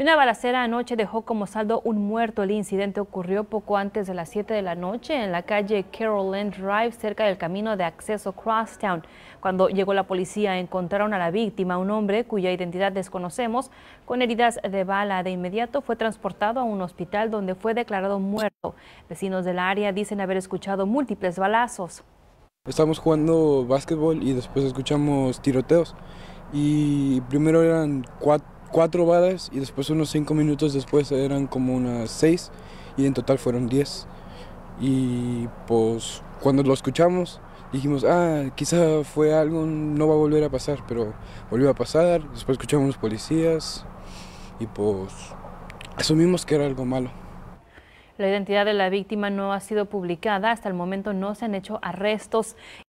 Una balacera anoche dejó como saldo un muerto. El incidente ocurrió poco antes de las 7 de la noche en la calle Carolyn Drive, cerca del camino de acceso Crosstown. Cuando llegó la policía, encontraron a la víctima, un hombre cuya identidad desconocemos, con heridas de bala. De inmediato fue transportado a un hospital donde fue declarado muerto. Vecinos del área dicen haber escuchado múltiples balazos. Estamos jugando básquetbol y después escuchamos tiroteos. Y primero eran cuatro cuatro balas y después unos cinco minutos después eran como unas seis y en total fueron diez. Y pues cuando lo escuchamos dijimos, ah, quizá fue algo, no va a volver a pasar, pero volvió a pasar, después escuchamos los policías y pues asumimos que era algo malo. La identidad de la víctima no ha sido publicada, hasta el momento no se han hecho arrestos.